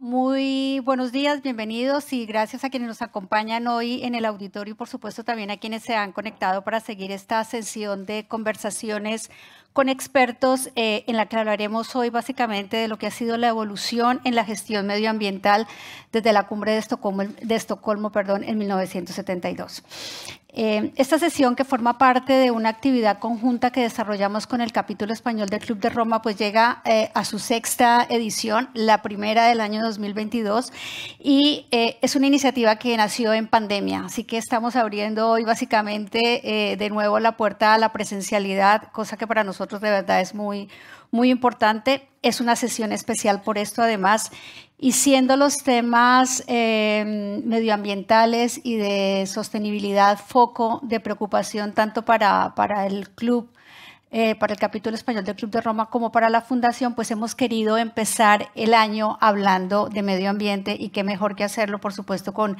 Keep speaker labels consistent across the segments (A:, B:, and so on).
A: Muy buenos días, bienvenidos y gracias a quienes nos acompañan hoy en el auditorio y por supuesto también a quienes se han conectado para seguir esta sesión de conversaciones con expertos eh, en la que hablaremos hoy básicamente de lo que ha sido la evolución en la gestión medioambiental desde la cumbre de Estocolmo, de Estocolmo perdón, en 1972. Eh, esta sesión que forma parte de una actividad conjunta que desarrollamos con el capítulo español del Club de Roma, pues llega eh, a su sexta edición, la primera del año 2022, y eh, es una iniciativa que nació en pandemia, así que estamos abriendo hoy básicamente de nuevo la puerta a la presencialidad, cosa que para nosotros de verdad es muy, muy importante. Es una sesión especial por esto, además, y siendo los temas em, medioambientales y de sostenibilidad foco de preocupación tanto para, para el club, eh, para el capítulo español del Club de Roma como para la fundación, pues hemos querido empezar el año hablando de medio ambiente y qué mejor que hacerlo, por supuesto, con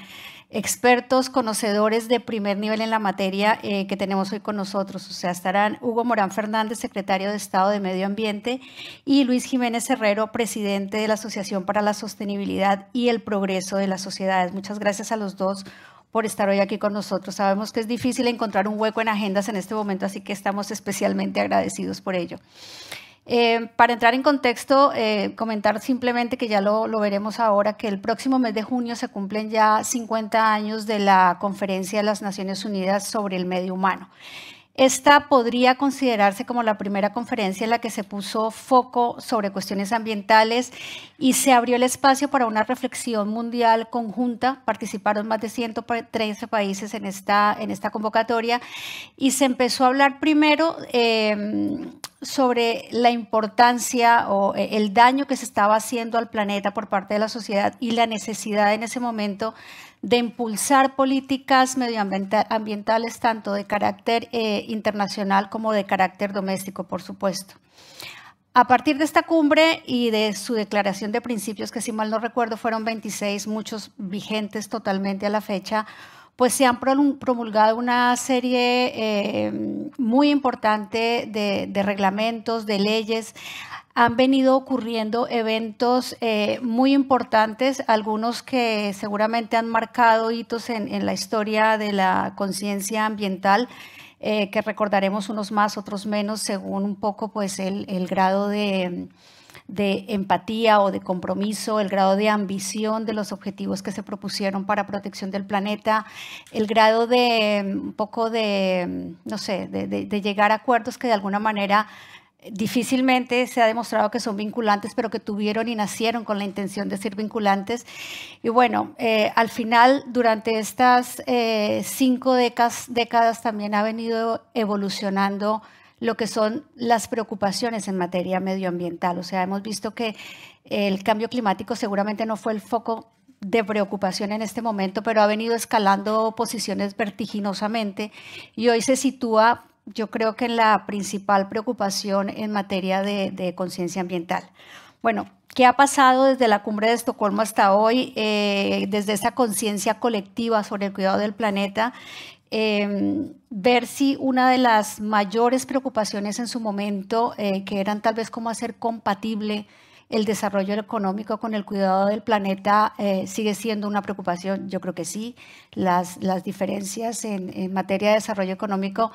A: expertos, conocedores de primer nivel en la materia eh, que tenemos hoy con nosotros. O sea, estarán Hugo Morán Fernández, secretario de Estado de Medio Ambiente, y Luis Jiménez Herrero, presidente de la Asociación para la Sostenibilidad y el Progreso de las Sociedades. Muchas gracias a los dos por estar hoy aquí con nosotros. Sabemos que es difícil encontrar un hueco en agendas en este momento, así que estamos especialmente agradecidos por ello. Eh, para entrar en contexto, eh, comentar simplemente que ya lo, lo, veremos ahora, que el próximo mes de junio se cumplen ya 50 años de la Conferencia de las Naciones Unidas sobre el Medio Humano. Esta podría considerarse como la primera conferencia en la que se puso foco sobre cuestiones ambientales y se abrió el espacio para una reflexión mundial conjunta. Participaron más de 113 países en esta, en esta convocatoria y se empezó a hablar primero em, sobre la importancia o eh, el daño que se estaba haciendo al planeta por parte de la sociedad y la necesidad en ese momento de impulsar políticas medioambientales tanto de carácter eh, internacional como de carácter doméstico, por supuesto. A partir de esta cumbre y de su declaración de principios, que si mal no recuerdo fueron 26, muchos vigentes totalmente a la fecha, pues se han promulgado una serie eh, muy importante de, reglamentos, de leyes han venido ocurriendo eventos eh, muy importantes, algunos que seguramente han marcado hitos en, la historia de la conciencia ambiental, eh, que recordaremos unos más, otros menos, según un poco pues, el, grado de, empatía o de compromiso, el grado de ambición de los objetivos que se propusieron para protección del planeta, el grado de mm, un poco de, mm, no sé, de, de llegar a acuerdos que de alguna manera difícilmente se ha demostrado que son vinculantes, pero que tuvieron y nacieron con la intención de ser vinculantes. Y bueno, eh, al final, durante estas eh, cinco décadas también ha venido evolucionando lo que son las preocupaciones en materia medioambiental. O sea, hemos visto que el cambio climático seguramente no fue el foco de preocupación en este momento, pero ha venido escalando posiciones vertiginosamente y hoy se sitúa yo creo que la principal preocupación en materia de, conciencia ambiental. Bueno, ¿qué ha pasado desde la cumbre de Estocolmo hasta hoy, eh, desde esa conciencia colectiva sobre el cuidado del planeta? Em, ver si una de las mayores preocupaciones en su momento, eh, que eran tal vez cómo hacer compatible el desarrollo económico con el cuidado del planeta eh, sigue siendo una preocupación? Yo creo que sí. Las, las diferencias en, en, materia de desarrollo económico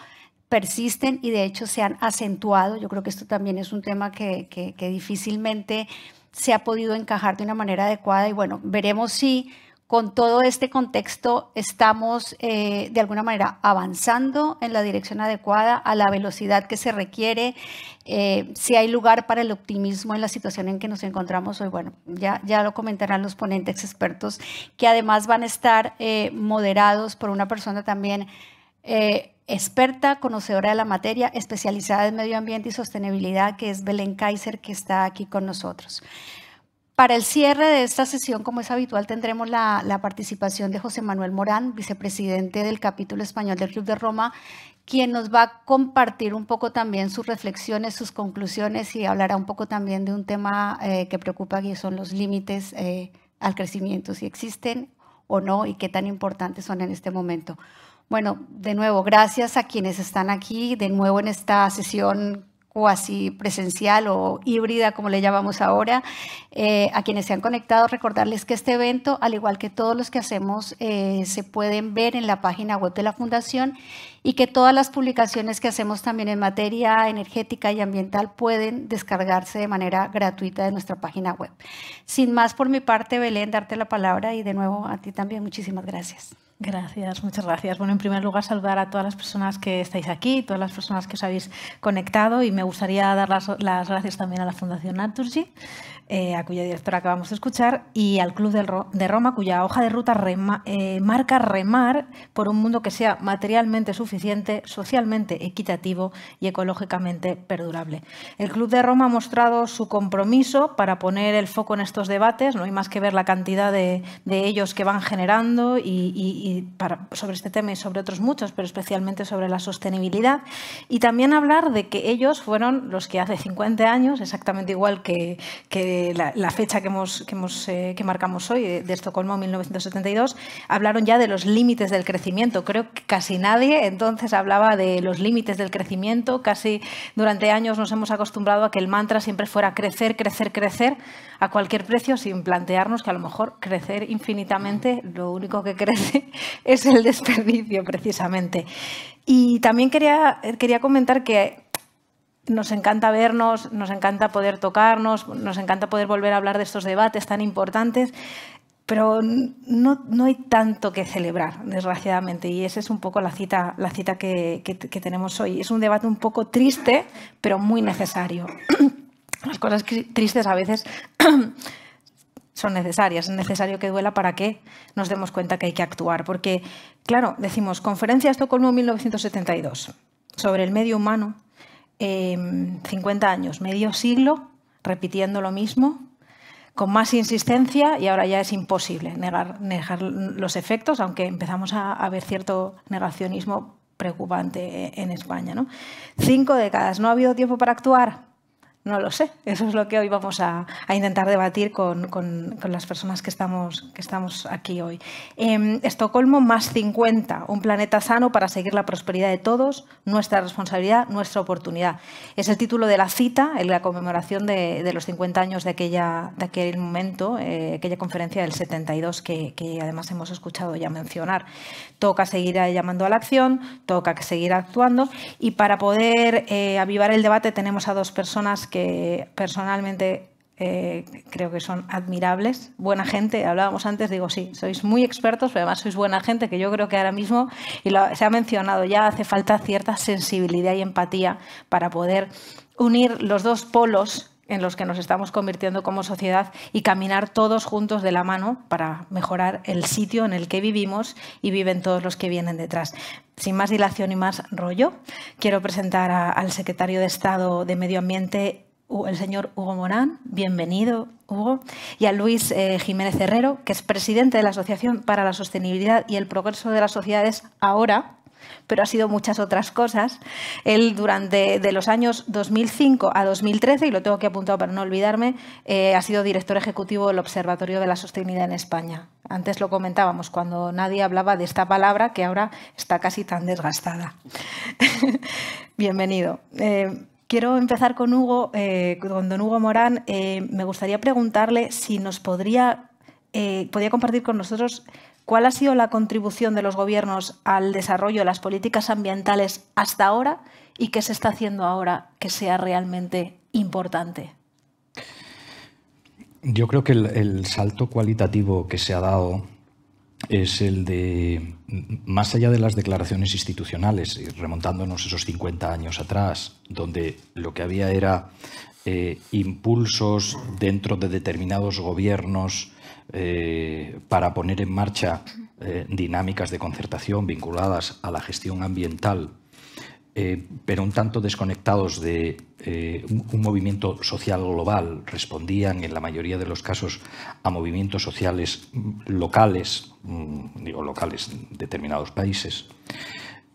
A: persisten y de hecho se han acentuado. Yo creo que esto también es un tema que, difícilmente se ha podido encajar de una manera adecuada y bueno, veremos si con todo este contexto estamos eh, de alguna manera avanzando en la dirección adecuada, a la velocidad que se requiere, eh, si hay lugar para el optimismo en la situación en que nos encontramos hoy. Bueno, ya, ya lo comentarán los ponentes expertos, que además van a estar eh, moderados por una persona también experta, conocedora de la materia, especializada en medio ambiente y sostenibilidad, que es Belén Kaiser, que está aquí con nosotros. Para el cierre de esta sesión, como es habitual, tendremos la, participación de José Manuel Morán, vicepresidente del capítulo español del Club de Roma, quien nos va a compartir un poco también sus reflexiones, sus conclusiones y hablará un poco también de un tema eh, que preocupa, que son los límites eh, al crecimiento, si existen o no y qué tan importantes son en este momento. Bueno, de nuevo, gracias a quienes están aquí, de nuevo en esta sesión cuasi presencial o híbrida, como le llamamos ahora. Eh, a quienes se han conectado, recordarles que este evento, al igual que todos los que hacemos, eh, se pueden ver en la página web de la Fundación y que todas las publicaciones que hacemos también en materia energética y ambiental pueden descargarse de manera gratuita de nuestra página web. Sin más por mi parte, Belén, darte la palabra y de nuevo a ti también muchísimas gracias.
B: Gracias, muchas gracias. Bueno, en primer lugar, saludar a todas las personas que estáis aquí, todas las personas que os habéis conectado y me gustaría dar las, las gracias también a la Fundación Naturgy, eh, a cuya directora acabamos de escuchar, y al Club de, Roma, cuya hoja de ruta eh, marca remar por un mundo que sea materialmente suficiente socialmente equitativo y ecológicamente perdurable. El Club de Roma ha mostrado su compromiso para poner el foco en estos debates. No hay más que ver la cantidad de, ellos que van generando y, para, sobre este tema y sobre otros muchos, pero especialmente sobre la sostenibilidad. Y también hablar de que ellos fueron los que hace 50 años, exactamente igual que, que la, fecha que, hemos, que, eh, marcamos hoy, eh, de, Estocolmo 1972, hablaron ya de los límites del crecimiento. Creo que casi nadie entonces entonces hablaba de los límites del crecimiento. Casi durante años nos hemos acostumbrado a que el mantra siempre fuera crecer, crecer, crecer a cualquier precio sin plantearnos que a lo mejor crecer infinitamente lo único que crece es el desperdicio precisamente. Y también quería, quería comentar que nos encanta vernos, nos encanta poder tocarnos, nos encanta poder volver a hablar de estos debates tan importantes pero no, no, hay tanto que celebrar, desgraciadamente, y esa es un poco la cita, la cita que, que, tenemos hoy. Es un debate un poco triste, pero muy necesario. Las cosas tristes a veces son necesarias, es necesario que duela para que nos demos cuenta que hay que actuar, porque, claro, decimos, conferencia de Estocolmo 1972 sobre el medio humano, 50 em, años, medio siglo repitiendo lo mismo, con más insistencia y ahora ya es imposible negar, los efectos, aunque empezamos a, ver cierto negacionismo preocupante en España. Cinco décadas, no ha habido tiempo para actuar. No lo sé. Eso es lo que hoy vamos a, intentar debatir con, las personas que estamos, aquí hoy. Em, Estocolmo más 50, un planeta sano para seguir la prosperidad de todos, nuestra responsabilidad, nuestra oportunidad. Es el título de la cita en la conmemoración de, los 50 años de, aquella, aquel momento, eh, aquella conferencia del 72 que, además hemos escuchado ya mencionar. Toca seguir llamando a la acción, toca seguir actuando y para poder eh, avivar el debate tenemos a dos personas que personalmente eh, creo que son admirables. Buena gente, hablábamos antes, digo, sí, sois muy expertos, pero además sois buena gente, que yo creo que ahora mismo, y se ha mencionado ya, hace falta cierta sensibilidad y empatía para poder unir los dos polos en los que nos estamos convirtiendo como sociedad y caminar todos juntos de la mano para mejorar el sitio en el que vivimos y viven todos los que vienen detrás. Sin más dilación y más rollo, quiero presentar al secretario de Estado de Medio Ambiente, el señor Hugo Morán. Bienvenido, Hugo. Y a Luis eh, Jiménez Herrero, que es presidente de la Asociación para la Sostenibilidad y el Progreso de las Sociedades ahora pero ha sido muchas otras cosas. Él durante de los años 2005 a 2013, y lo tengo que apuntado para no olvidarme, eh, ha sido director ejecutivo del Observatorio de la Sostenibilidad en España. Antes lo comentábamos cuando nadie hablaba de esta palabra que ahora está casi tan desgastada. Bienvenido. Eh, quiero empezar con Hugo, eh, don Hugo Morán. me gustaría preguntarle si nos podría, podría compartir con nosotros ¿Cuál ha sido la contribución de los gobiernos al desarrollo de las políticas ambientales hasta ahora y qué se está haciendo ahora que sea realmente importante?
C: Yo creo que el, salto cualitativo que se ha dado es el de, más allá de las declaraciones institucionales, remontándonos esos 50 años atrás, donde lo que había era eh, impulsos dentro de determinados gobiernos eh, para poner en marcha eh, dinámicas de concertación vinculadas a la gestión ambiental, eh, pero un tanto desconectados de un, un movimiento social global, respondían en la mayoría de los casos a movimientos sociales mm, locales, mm, digo locales en determinados países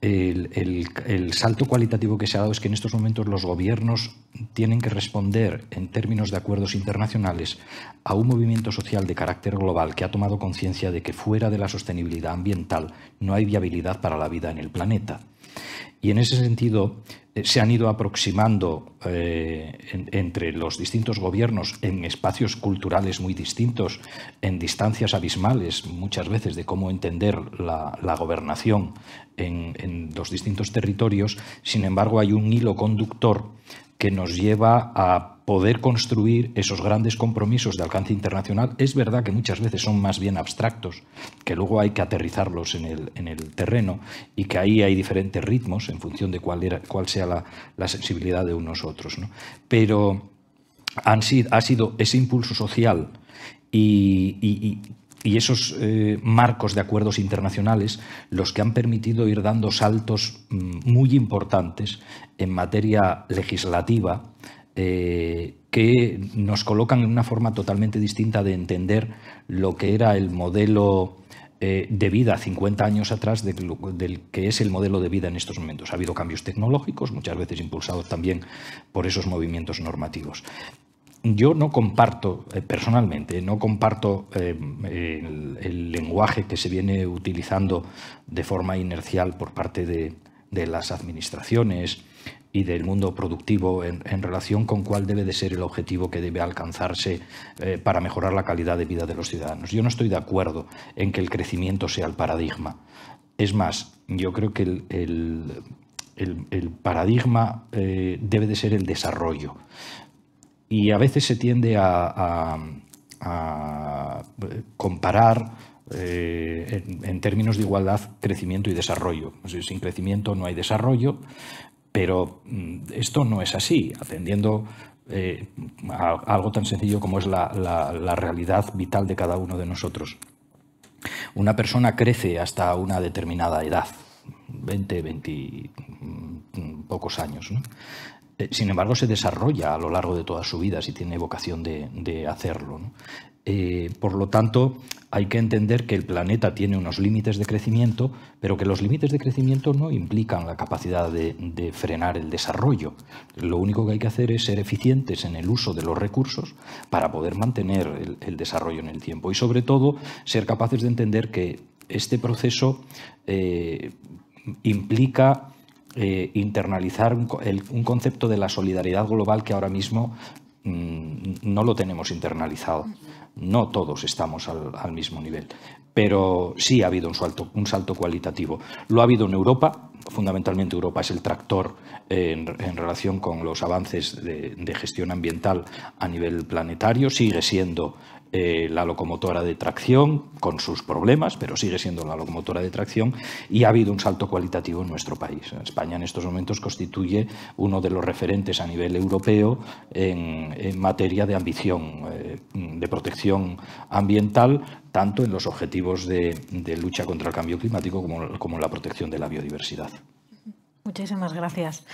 C: el, salto cualitativo que se ha dado es que en estos momentos los gobiernos tienen que responder en términos de acuerdos internacionales a un movimiento social de carácter global que ha tomado conciencia de que fuera de la sostenibilidad ambiental no hay viabilidad para la vida en el planeta. Y en ese sentido eh, se han ido aproximando eh, entre los distintos gobiernos en espacios culturales muy distintos, en distancias abismales muchas veces de cómo entender la, gobernación en los distintos territorios. Sin embargo, hay un hilo conductor que nos lleva a poder construir esos grandes compromisos de alcance internacional. Es verdad que muchas veces son más bien abstractos, que luego hay que aterrizarlos en el, en el terreno y que ahí hay diferentes ritmos en función de cuál, era, cuál sea la, sensibilidad de unos otros. Pero han sido, ha sido ese impulso social y, y y esos eh, marcos de acuerdos internacionales los que han permitido ir dando saltos mm, muy importantes en materia legislativa eh, que nos colocan en una forma totalmente distinta de entender lo que era el modelo eh, de vida 50 años atrás del que es el modelo de vida en estos momentos. Ha habido cambios tecnológicos, muchas veces impulsados también por esos movimientos normativos yo no comparto, eh, personalmente, no comparto eh, el, lenguaje que se viene utilizando de forma inercial por parte de, las administraciones y del mundo productivo en, relación con cuál debe de ser el objetivo que debe alcanzarse eh, para mejorar la calidad de vida de los ciudadanos. Yo no estoy de acuerdo en que el crecimiento sea el paradigma. Es más, yo creo que el, paradigma debe de ser el desarrollo y a veces se tiende a, comparar eh, en, términos de igualdad crecimiento y desarrollo. Sin crecimiento no hay desarrollo, pero mm, esto no es así, atendiendo eh, a algo tan sencillo como es la, realidad vital de cada uno de nosotros. Una persona crece hasta una determinada edad, 20, 20 mm, pocos años. Eh, sin embargo, se desarrolla a lo largo de toda su vida si tiene vocación de, hacerlo. Eh, por lo tanto, hay que entender que el planeta tiene unos límites de crecimiento, pero que los límites de crecimiento no implican la capacidad de, frenar el desarrollo. Lo único que hay que hacer es ser eficientes en el uso de los recursos para poder mantener el, desarrollo en el tiempo y, sobre todo, ser capaces de entender que este proceso eh, implica eh, internalizar un, concepto de la solidaridad global que ahora mismo mm, no lo tenemos internalizado. No todos estamos al, mismo nivel, pero sí ha habido un salto, un salto cualitativo. Lo ha habido en Europa, fundamentalmente Europa es el tractor eh, en, relación con los avances de, de, gestión ambiental a nivel planetario, sigue siendo eh, la locomotora de tracción, con sus problemas, pero sigue siendo la locomotora de tracción, y ha habido un salto cualitativo en nuestro país. España en estos momentos constituye uno de los referentes a nivel europeo en, materia de ambición, eh, de protección ambiental, tanto en los objetivos de, lucha contra el cambio climático como, en la protección de la biodiversidad.
B: Muchísimas gracias.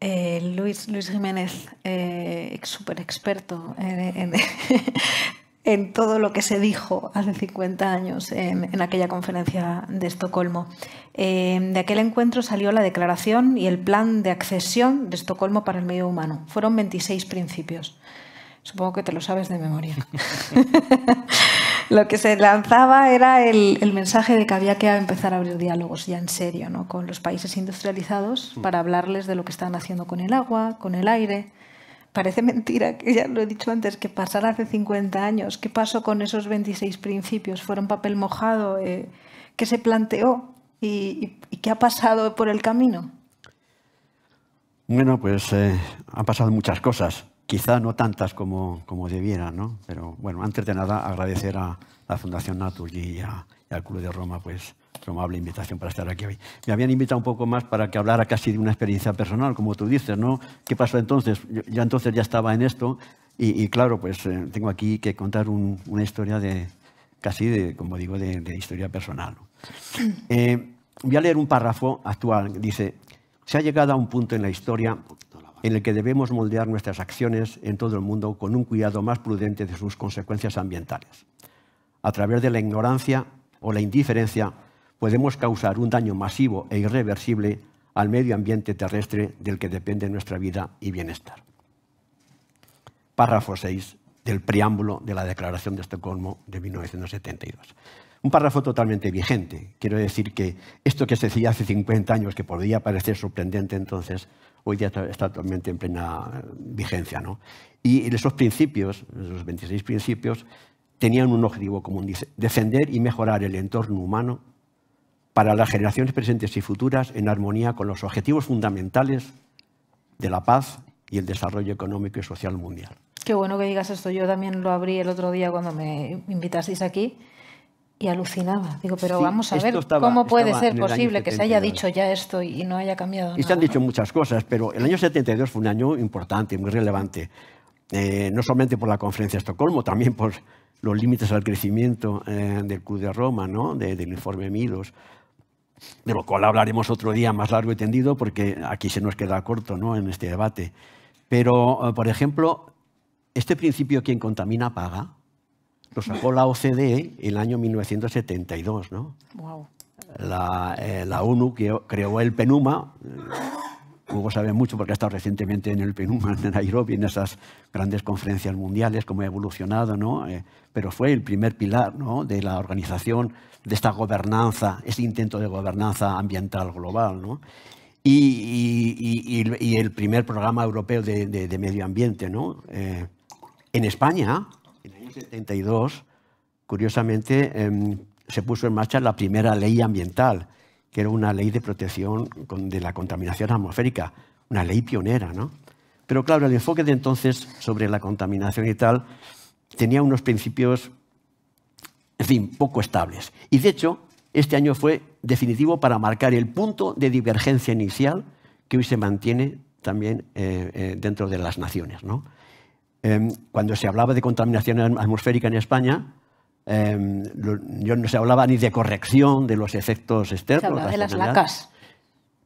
B: Eh, Luis, Luis Jiménez, eh, experto en, en todo lo que se dijo hace 50 años en, aquella conferencia de Estocolmo. Eh, de aquel encuentro salió la declaración y el plan de accesión de Estocolmo para el medio humano. Fueron 26 principios. Supongo que te lo sabes de memoria. lo que se lanzaba era el, el, mensaje de que había que empezar a abrir diálogos ya en serio ¿no? con los países industrializados mm. para hablarles de lo que están haciendo con el agua, con el aire, parece mentira, que ya lo he dicho antes, que pasara hace 50 años. ¿Qué pasó con esos 26 principios? ¿Fueron papel mojado? Eh, ¿Qué se planteó? ¿Y, qué ha pasado por el camino?
D: Bueno, pues
E: eh, han pasado muchas cosas. Quizá no tantas como, como debiera, ¿no? Pero bueno, antes de nada agradecer a la Fundación Naturgy y al Club de Roma pues, amable invitación para estar aquí hoy. Me habían invitado un poco más para que hablara casi de una experiencia personal, como tú dices, ¿no? ¿Qué pasó entonces? ya entonces ya estaba en esto y, claro, pues eh, tengo aquí que contar una historia de casi, de, como digo, de, historia personal. Eh, voy a leer un párrafo actual. Dice, se ha llegado a un punto en la historia en el que debemos moldear nuestras acciones en todo el mundo con un cuidado más prudente de sus consecuencias ambientales. A través de la ignorancia o la indiferencia podemos causar un daño masivo e irreversible al medio ambiente terrestre del que depende nuestra vida y bienestar. Párrafo 6 del preámbulo de la Declaración de Estocolmo de 1972. Un párrafo totalmente vigente. Quiero decir que esto que se decía hace 50 años, que podría parecer sorprendente entonces, hoy ya está totalmente en plena vigencia. Y esos principios, esos 26 principios, tenían un objetivo común, defender y mejorar el entorno humano para las generaciones presentes y futuras en armonía con los objetivos fundamentales de la paz y el desarrollo económico y social mundial.
B: Qué bueno que digas esto. Yo también lo abrí el otro día cuando me invitasteis aquí y alucinaba. Digo, pero vamos a ver cómo puede ser posible que se haya dicho ya esto y no haya cambiado. Y se han dicho
E: muchas cosas, pero el año 72 fue un año importante, muy relevante, eh, no solamente por la conferencia de Estocolmo, también por los límites al crecimiento eh, del Club de Roma, ¿no? del informe Milos, de lo cual hablaremos otro día más largo y tendido, porque aquí se nos queda corto ¿no? en este debate. Pero, eh, por ejemplo, este principio quien contamina paga lo sacó la OCDE el año 1972. ¿no? La, eh, la, ONU creó el PENUMA, Hugo sabe mucho porque ha estado recientemente en el Perú, en Nairobi, en esas grandes conferencias mundiales, cómo ha evolucionado, ¿no? Eh, pero fue el primer pilar ¿no? de la organización, de esta gobernanza, ese intento de gobernanza ambiental global, ¿no? Y, el primer programa europeo de, medio ambiente, ¿no? Eh, en España, en el año 72, curiosamente, em, se puso en marcha la primera ley ambiental que era una ley de protección de la contaminación atmosférica, una ley pionera, ¿no? Pero claro, el enfoque de entonces sobre la contaminación y tal tenía unos principios, en fin, poco estables. Y de hecho, este año fue definitivo para marcar el punto de divergencia inicial que hoy se mantiene también eh, eh, dentro de las naciones. Em, cuando se hablaba de contaminación atmosférica en España, Em, yo no se hablaba ni de corrección de los efectos externos. de las lacas.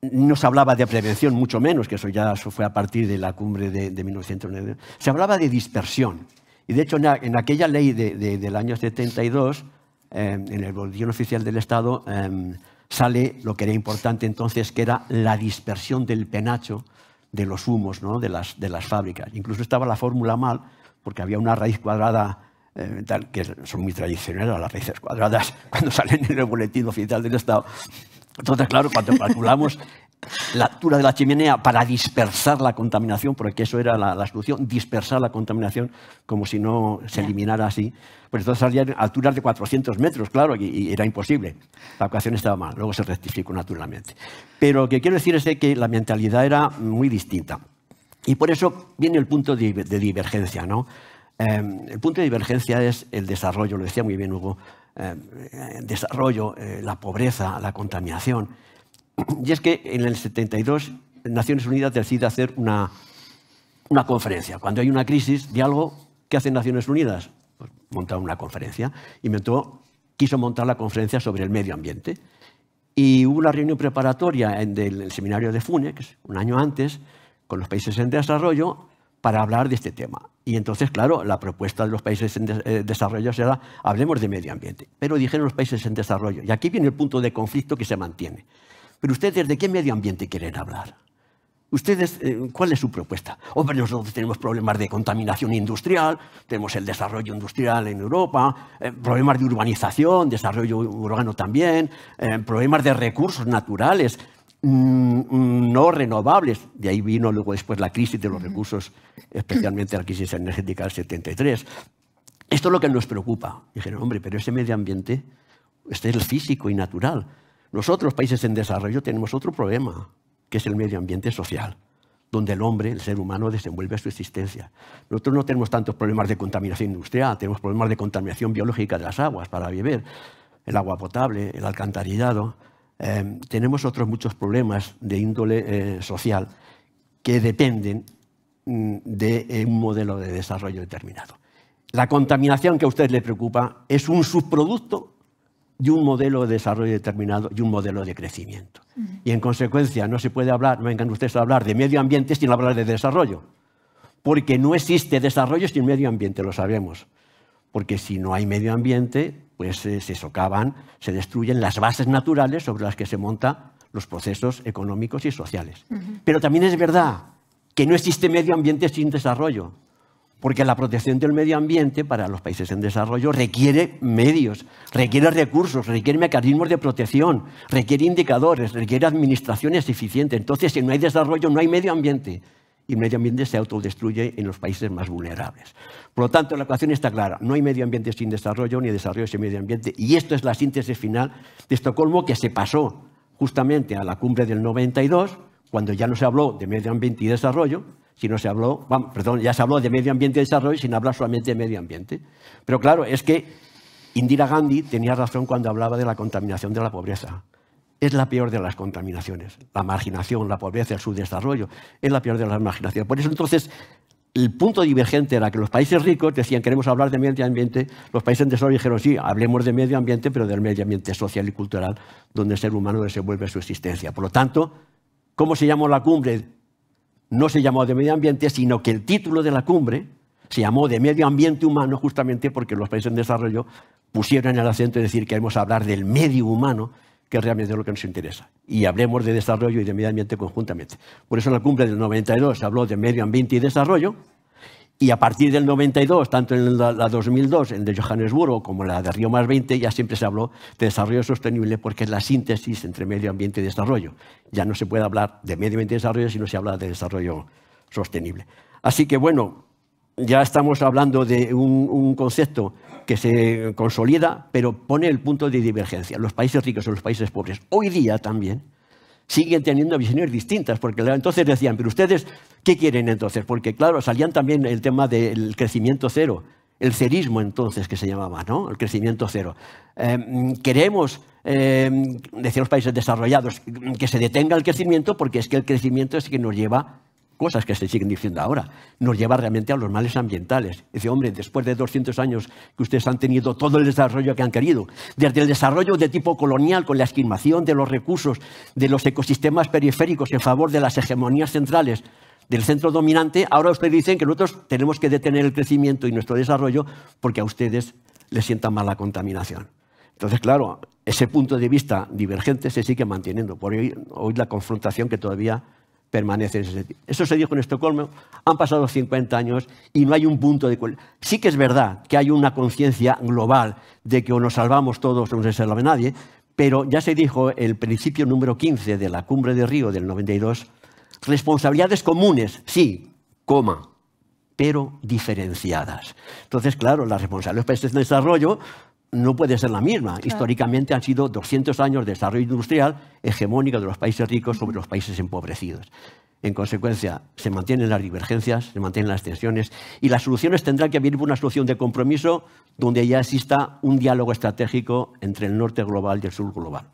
E: No se hablaba de prevención, mucho menos, que eso ya fue a partir de la cumbre de, 1990. Se hablaba de dispersión. Y de hecho, en aquella ley de, del año 72, em, en el Boletín Oficial del Estado, em, sale lo que era importante entonces, que era la dispersión del penacho de los humos ¿no? de las fábricas. Incluso estaba la fórmula mal, porque había una raíz cuadrada eh, que son muy tradicionales las raíces cuadradas cuando salen en el boletín oficial del Estado. Entonces, claro, cuando calculamos la altura de la chimenea para dispersar la contaminación, porque eso era la, solución, dispersar la contaminación como si no se eliminara así, pues entonces salían alturas de 400 metros, claro, y, era imposible. La ecuación estaba mal, luego se rectificó naturalmente. Pero lo que quiero decir es que la mentalidad era muy distinta. Y por eso viene el punto de, de divergencia, ¿no? Em, el punto de divergencia es el desarrollo, lo decía muy bien Hugo, el em, eh, desarrollo, eh, la pobreza, la contaminación. Y es que en el 72 Naciones Unidas decide hacer una, conferencia. Cuando hay una crisis diálogo, ¿qué hacen Naciones Unidas? Pues montar una conferencia. Inventó, quiso montar la conferencia sobre el medio ambiente. Y hubo una reunión preparatoria en el seminario de FUNEX, un año antes, con los países en desarrollo, para hablar de este tema. Y entonces, claro, la propuesta de los países en eh, desarrollo será, hablemos de medio ambiente. Pero dijeron los países en desarrollo, y aquí viene el punto de conflicto que se mantiene. Pero ustedes, ¿de qué medio ambiente quieren hablar? ¿Ustedes eh, cuál es su propuesta? Hombre, nosotros tenemos problemas de contaminación industrial, tenemos el desarrollo industrial en Europa, eh, problemas de urbanización, desarrollo urbano también, problemas de recursos naturales, Mm, mm, no renovables. De ahí vino luego después la crisis de los recursos, especialmente la crisis energética del 73. Esto es lo que nos preocupa. Dijeron, hombre, pero ese medio ambiente, este es el físico y natural. Nosotros, países en desarrollo, tenemos otro problema, que es el medio ambiente social, donde el hombre, el ser humano, desenvuelve su existencia. Nosotros no tenemos tantos problemas de contaminación industrial, tenemos problemas de contaminación biológica de las aguas para vivir, el agua potable, el alcantarillado. Em, tenemos otros muchos problemas de índole eh, social que dependen mm, de eh, un modelo de desarrollo determinado. La contaminación que a usted le preocupa es un subproducto de un modelo de desarrollo determinado y un modelo de crecimiento. Y en consecuencia no se puede hablar, no vengan ustedes a hablar de medio ambiente sin hablar de desarrollo, porque no existe desarrollo sin medio ambiente, lo sabemos. Porque si no hay medio ambiente, pues eh, se socavan, se destruyen las bases naturales sobre las que se montan los procesos económicos y sociales. Pero también es verdad que no existe medio ambiente sin desarrollo, porque la protección del medio ambiente para los países en desarrollo requiere medios, requiere recursos, requiere mecanismos de protección, requiere indicadores, requiere administraciones eficientes. Entonces, si no hay desarrollo, no hay medio ambiente y medio ambiente se autodestruye en los países más vulnerables. Por lo tanto, la ecuación está clara. No hay medio ambiente sin desarrollo, ni desarrollo sin medio ambiente. Y esto es la síntesis final de Estocolmo que se pasó justamente a la cumbre del 92, cuando ya no se habló de medio ambiente y desarrollo, sino se habló, perdón, ya se habló de medio ambiente y desarrollo sin hablar solamente de medio ambiente. Pero claro, es que Indira Gandhi tenía razón cuando hablaba de la contaminación de la pobreza es la peor de las contaminaciones. La marginación, la pobreza, el subdesarrollo, es la peor de las marginaciones. Por eso entonces el punto divergente era que los países ricos decían queremos hablar de medio ambiente, los países en desarrollo dijeron sí, hablemos de medio ambiente, pero del medio ambiente social y cultural donde el ser humano desenvuelve su existencia. Por lo tanto, ¿cómo se llamó la cumbre? No se llamó de medio ambiente, sino que el título de la cumbre se llamó de medio ambiente humano justamente porque los países en desarrollo pusieron en el acento de decir queremos hablar del medio humano que es realmente lo que nos interesa. Y hablemos de desarrollo y de medio ambiente conjuntamente. Por eso en la cumbre del 92 se habló de medio ambiente y desarrollo, y a partir del 92, tanto en la, 2002, en de Johannesburgo, como en la de Río Más 20, ya siempre se habló de desarrollo sostenible porque es la síntesis entre medio ambiente y desarrollo. Ya no se puede hablar de medio ambiente y desarrollo si no se habla de desarrollo sostenible. Así que bueno, ya estamos hablando de un concepto que se consolida, pero pone el punto de divergencia, los países ricos y los países pobres. Hoy día también siguen teniendo visiones distintas, porque entonces decían, pero ustedes, ¿qué quieren entonces? Porque claro, salían también el tema del crecimiento cero, el cerismo entonces que se llamaba, ¿no? El crecimiento cero. Em, queremos, em, decían los países desarrollados, que se detenga el crecimiento porque es que el crecimiento es el que nos lleva cosas que se siguen diciendo ahora, nos lleva realmente a los males ambientales. Dice, hombre, después de 200 años que ustedes han tenido todo el desarrollo que han querido, desde el desarrollo de tipo colonial con la esquimación de los recursos, de los ecosistemas periféricos en favor de las hegemonías centrales del centro dominante, ahora ustedes dicen que nosotros tenemos que detener el crecimiento y nuestro desarrollo porque a ustedes les sienta mal la contaminación. Entonces, claro, ese punto de vista divergente se sigue manteniendo. Por hoy la confrontación que todavía Permanece ese Eso se dijo en Estocolmo, han pasado 50 años y no hay un punto de... Sí que es verdad que hay una conciencia global de que o nos salvamos todos o no se salva nadie, pero ya se dijo el principio número 15 de la cumbre de Río del 92, responsabilidades comunes, sí, coma, pero diferenciadas. Entonces, claro, las responsabilidades de desarrollo no puede ser la misma. Históricamente han sido 200 años de desarrollo industrial hegemónico de los países ricos sobre los países empobrecidos. En consecuencia, se mantienen las divergencias, se mantienen las tensiones y las soluciones tendrán que venir una solución de compromiso donde ya exista un diálogo estratégico entre el norte global y el sur global.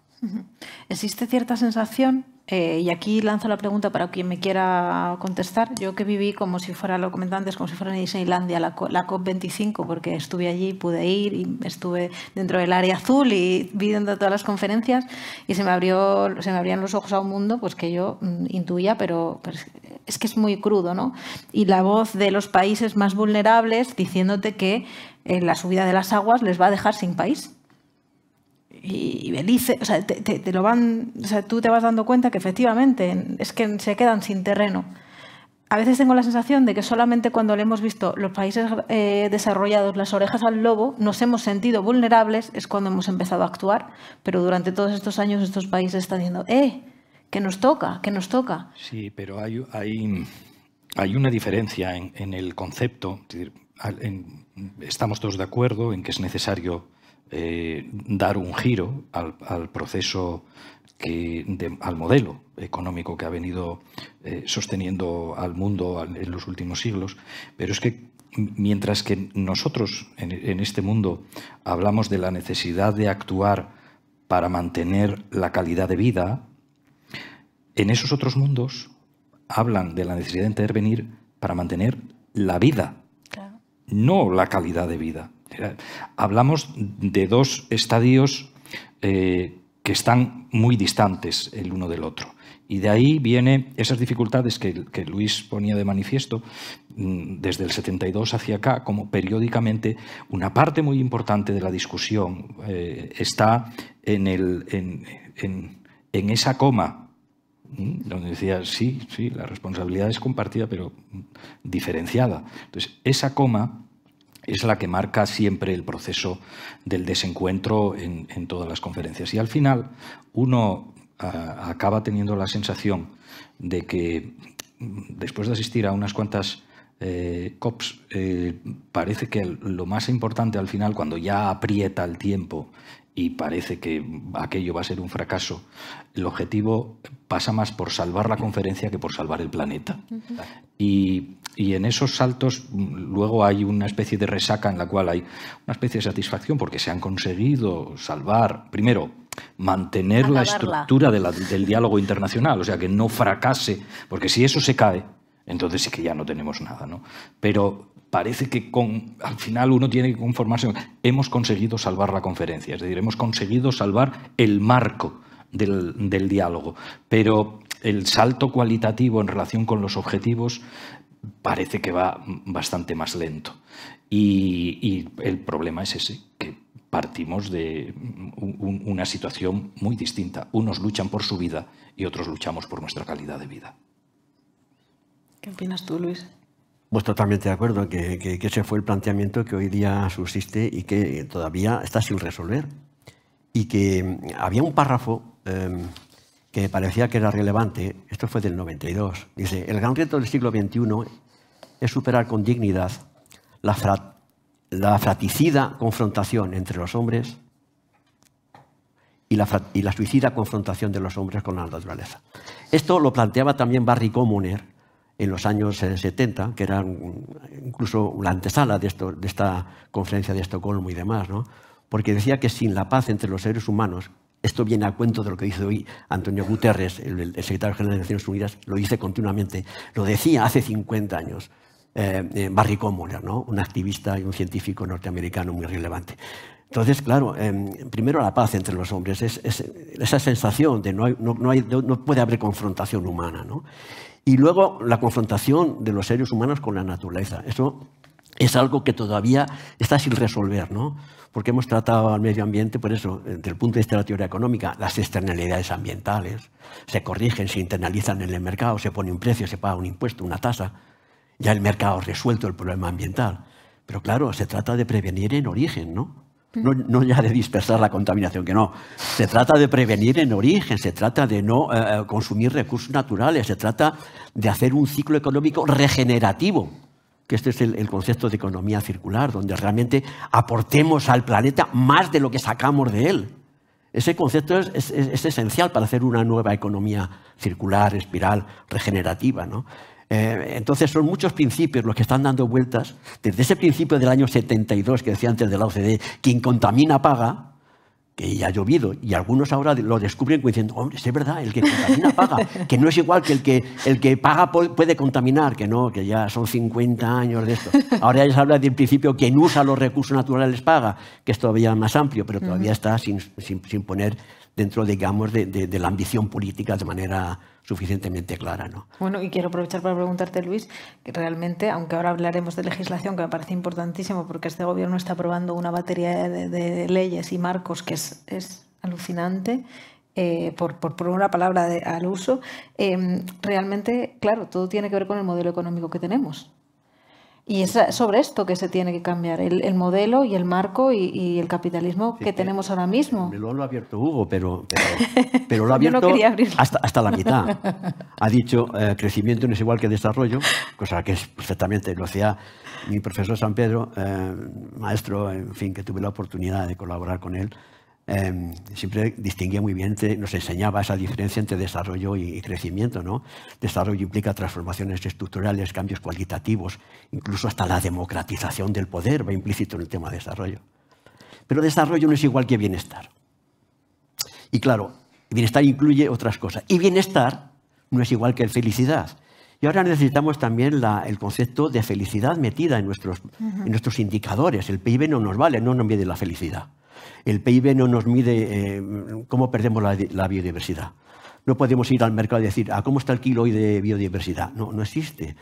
B: Existe cierta sensación, eh, y aquí lanzo la pregunta para quien me quiera contestar. Yo que viví como si fuera, lo comentantes, como si fuera en Disneylandia, la, la COP25, porque estuve allí, pude ir, y estuve dentro del área azul y viendo todas las conferencias, y se me, abrió, se me abrían los ojos a un mundo pues, que yo mm, intuía, pero, es que es muy crudo, ¿no? Y la voz de los países más vulnerables diciéndote que eh, la subida de las aguas les va a dejar sin país y Belice, o sea, te, lo van, o sea, tú te vas dando cuenta que efectivamente es que se quedan sin terreno. A veces tengo la sensación de que solamente cuando le hemos visto los países eh, desarrollados las orejas al lobo, nos hemos sentido vulnerables, es cuando hemos empezado a actuar, pero durante todos estos años estos países están diciendo, ¡eh! Que nos toca, que nos toca.
C: Sí, pero hay, hay, hay una diferencia en, el concepto. estamos todos de acuerdo en que es necesario eh, dar un giro al, proceso, al modelo económico que ha venido eh, sosteniendo al mundo en los últimos siglos. Pero es que mientras que nosotros en, este mundo hablamos de la necesidad de actuar para mantener la calidad de vida, en esos otros mundos hablan de la necesidad de intervenir para mantener la vida, no la calidad de vida. Hablamos de dos estadios eh, que están muy distantes el uno del otro. Y de ahí vienen esas dificultades que, Luis ponía de manifiesto mm, desde el 72 hacia acá, como periódicamente una parte muy importante de la discusión eh, está en, esa coma mm, donde decía, sí, sí, la responsabilidad es compartida, pero diferenciada. Entonces, esa coma es la que marca siempre el proceso del desencuentro en, todas las conferencias. Y al final uno ah, acaba teniendo la sensación de que mm, después de asistir a unas cuantas eh, COPs, eh, parece que lo más importante al final, cuando ya aprieta el tiempo y parece que aquello va a ser un fracaso, el objetivo pasa más por salvar la conferencia que por salvar el planeta. Y y en esos saltos mm, luego hay una especie de resaca en la cual hay una especie de satisfacción porque se han conseguido salvar, primero, mantener la estructura del diálogo internacional, o sea, que no fracase, porque si eso se cae, entonces sí que ya no tenemos nada, ¿no? Pero parece que con, al final uno tiene que conformarse. Hemos conseguido salvar la conferencia, es decir, hemos conseguido salvar el marco del, del diálogo, pero el salto cualitativo en relación con los objetivos parece que va bastante más lento. Y, el problema es ese, que partimos de una situación muy distinta. Unos luchan por su vida y otros luchamos por nuestra calidad de vida.
B: ¿Qué opinas tú, Luis?
E: Pues totalmente de acuerdo, que, que, ese fue el planteamiento que hoy día subsiste y que todavía está sin resolver. Y que mm, había un párrafo em, que parecía que era relevante, esto fue del 92, dice, el gran reto del siglo XXI es superar con dignidad la, fraticida confrontación entre los hombres y la, suicida confrontación de los hombres con la naturaleza. Esto lo planteaba también Barry Commoner en los años 70, que era incluso la antesala de, de esta conferencia de Estocolmo y demás, ¿no? porque decía que sin la paz entre los seres humanos, esto viene a cuento de lo que dice hoy Antonio Guterres, el, secretario general de Naciones Unidas, lo dice continuamente, lo decía hace 50 años. Eh, eh, Barry Commoner, un activista y un científico norteamericano muy relevante. Entonces, claro, eh, primero la paz entre los hombres, es, esa sensación de no, no, no, puede haber confrontación humana. ¿no? Y luego la confrontación de los seres humanos con la naturaleza. Eso es algo que todavía está sin resolver. ¿no? porque hemos tratado al medio ambiente, por eso, desde el punto de vista de la teoría económica, las externalidades ambientales se corrigen, se internalizan en el mercado, se pone un precio, se paga un impuesto, una tasa. Ya el mercado ha resuelto el problema ambiental. Pero claro, se trata de prevenir en origen, ¿no? No, mm. ya de dispersar la contaminación, que no. Se trata de prevenir en origen, se trata de no eh, eh, consumir recursos naturales, se trata de hacer un ciclo económico regenerativo que este es el, concepto de economía circular, donde realmente aportemos al planeta más de lo que sacamos de él. Ese concepto es, esencial para hacer una nueva economía circular, espiral, regenerativa. Eh, entonces son muchos principios los que están dando vueltas desde ese principio del año 72 que decía antes de la OCDE, quien contamina paga, que ya ha llovido, y algunos ahora lo descubren diciendo, hombre, es verdad, el que contamina paga, que no es igual que el que, el que paga puede contaminar, que no, que ya son 50 años de esto. Ahora ya se habla del principio, quien usa los recursos naturales paga, que es todavía más amplio, pero todavía está sin, poner dentro, digamos, de, la ambición política de manera suficientemente clara. ¿no?
B: Bueno, y quiero aprovechar para preguntarte, Luis, que realmente, aunque ahora hablaremos de legislación, que me parece importantísimo, porque este gobierno está aprobando una batería de, leyes y marcos que es, alucinante, eh, por, una palabra al uso, eh, realmente, claro, todo tiene que ver con el modelo económico que tenemos. Y es sobre esto que se tiene que cambiar, el, modelo y el marco y, el capitalismo que tenemos ahora mismo. Me
E: lo, ha abierto Hugo, pero, pero, lo ha abierto hasta, la mitad. Ha dicho eh, crecimiento no es igual que desarrollo, cosa que es perfectamente, lo hacía mi profesor San Pedro, eh, maestro, en fin, que tuve la oportunidad de colaborar con él, Em, siempre distinguía muy bien, nos enseñaba esa diferencia entre desarrollo y, crecimiento. ¿no? Desarrollo implica transformaciones estructurales, cambios cualitativos, incluso hasta la democratización del poder va implícito en el tema de desarrollo. Pero desarrollo no es igual que bienestar. Y claro, bienestar incluye otras cosas. Y bienestar no es igual que felicidad. Y ahora necesitamos también el concepto de felicidad metida en nuestros, en nuestros indicadores. El PIB no nos vale, no nos mide la felicidad. El PIB no nos mide eh, cómo perdemos la, biodiversidad. No podemos ir al mercado y decir, ¿a ah, cómo está el kilo hoy de biodiversidad? No, no existe.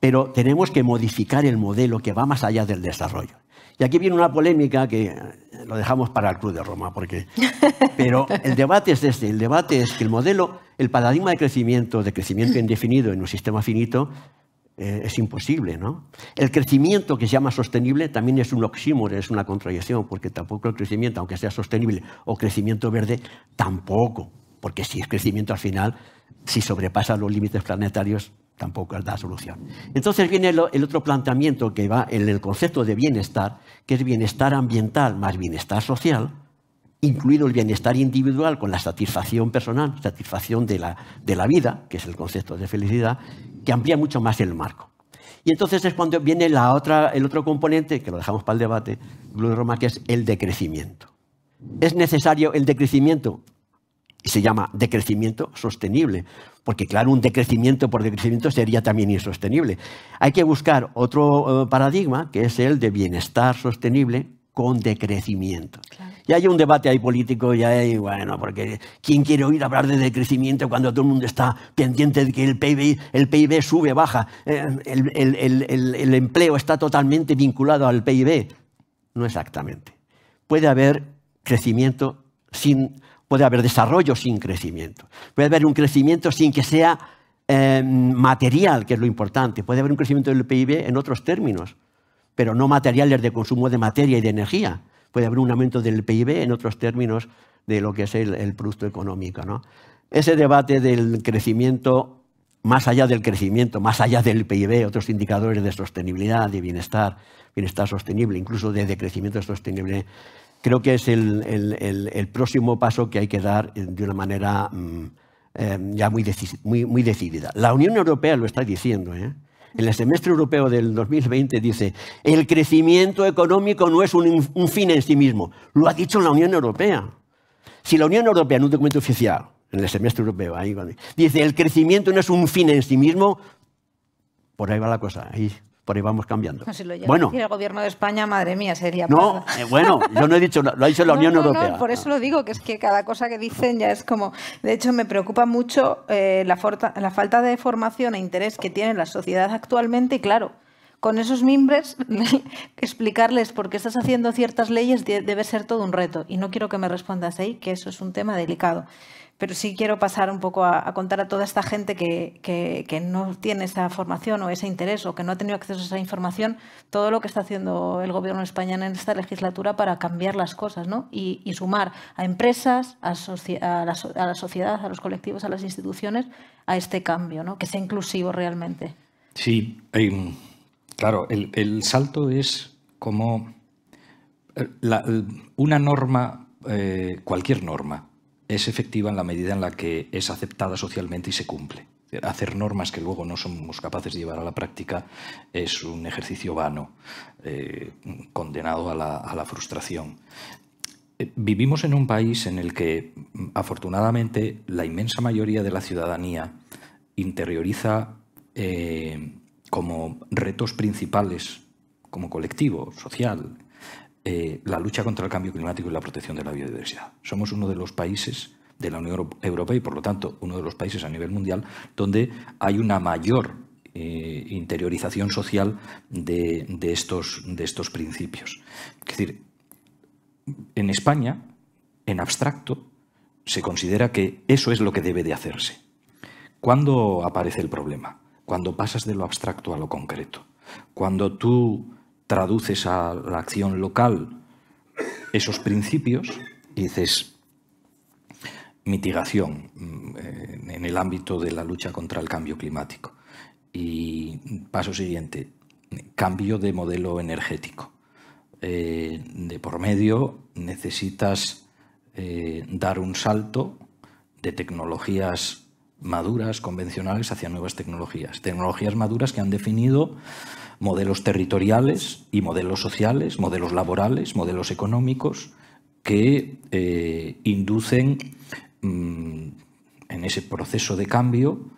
E: Pero tenemos que modificar el modelo que va más allá del desarrollo. Y aquí viene una polémica que eh, lo dejamos para el Club de Roma, porque... Pero el debate es este, el debate es que el modelo, el paradigma de crecimiento, de crecimiento indefinido en un sistema finito, eh, es imposible. ¿no? El crecimiento que se llama sostenible también es un oxímor, es una contradicción, porque tampoco el crecimiento, aunque sea sostenible o crecimiento verde, tampoco. Porque si es crecimiento al final, si sobrepasa los límites planetarios, tampoco es la solución. Entonces viene el otro planteamiento que va en el concepto de bienestar, que es bienestar ambiental más bienestar social, incluido el bienestar individual con la satisfacción personal, satisfacción de la, vida, que es el concepto de felicidad, que amplía mucho más el marco. Y entonces es cuando viene el otro componente, que lo dejamos para el debate, Roma, que es el decrecimiento. Es necesario el decrecimiento, y se llama decrecimiento sostenible, porque claro, un decrecimiento por decrecimiento sería también insostenible. Hay que buscar otro eh, paradigma, que es el de bienestar sostenible con decrecimiento. Ya hay un debate ahí político, ya hay, bueno, porque ¿quién quiere oír hablar de decrecimiento cuando todo el mundo está pendiente de que el PIB, el PIB sube, baja? Eh, el, empleo está totalmente vinculado al PIB. No exactamente. Puede haber crecimiento sin, puede haber desarrollo sin crecimiento. Puede haber un crecimiento sin que sea em, material, que es lo importante. Puede haber un crecimiento del PIB en otros términos, pero no materiales de consumo de materia y de energía puede haber un aumento del PIB en otros términos de lo que es el, producto económico. ¿no? Ese debate del crecimiento, más allá del crecimiento, más allá del PIB, otros indicadores de sostenibilidad, de bienestar, bienestar sostenible, incluso de decrecimiento sostenible, creo que es el, próximo paso que hay que dar eh, de una manera mm, eh, ya muy, muy, decidida. La Unión Europea lo está diciendo. ¿eh? en el semestre europeo del 2020 dice, el crecimiento económico no es un, fin en sí mismo. Lo ha dicho la Unión Europea. Si la Unión Europea en un documento oficial, en el semestre europeo, dice, el crecimiento no es un fin en sí mismo, por ahí va la cosa por ahí vamos cambiando. si bueno, el
B: gobierno de España, madre mía, sería. No, eh, bueno, yo no
E: he dicho, lo ha dicho la Unión Europea. por
B: eso ah. lo digo, que es que cada cosa que dicen ya es como. De hecho, me preocupa mucho eh, la falta de formación e interés que tiene la sociedad actualmente, y claro. Con esos mimbres, explicarles por qué estás haciendo ciertas leyes debe ser todo un reto. Y no quiero que me respondas ahí, que eso es un tema delicado pero sí quiero pasar un poco a, contar a toda esta gente que, no tiene esa formación o ese interés o que no ha tenido acceso a esa información, todo lo que está haciendo el gobierno español en esta legislatura para cambiar las cosas ¿no? y, sumar a empresas, a, la, a, sociedad, a los colectivos, a las instituciones, a este cambio, ¿no? que sea inclusivo realmente.
C: Sí, eh, claro, el, salto es como eh, una norma, eh, cualquier norma es efectiva en la medida en la que es aceptada socialmente y se cumple. Hacer normas que luego no somos capaces de llevar a la práctica es un ejercicio vano, eh, condenado a la, frustración. Eh, vivimos en un país en el que, mm, afortunadamente, la inmensa mayoría de la ciudadanía interioriza eh, como retos principales, como colectivo, social, eh, la lucha contra el cambio climático y la protección de la biodiversidad. Somos uno de los países de la Unión Europea y, por lo tanto, uno de los países a nivel mundial donde hay una mayor eh, interiorización social de, estos, de estos principios. Es decir, en España, en abstracto, se considera que eso es lo que debe de hacerse. ¿Cuándo aparece el problema? Cuando pasas de lo abstracto a lo concreto. Cuando tú traduces a la acción local esos principios y dices mitigación mm, eh, en el ámbito de la lucha contra el cambio climático. Y paso siguiente, cambio de modelo energético. Eh, de por medio necesitas eh, dar un salto de tecnologías maduras, convencionales, hacia nuevas tecnologías. Tecnologías maduras que han definido modelos territoriales y modelos sociales, modelos laborales, modelos económicos, que eh, inducen mm, en ese proceso de cambio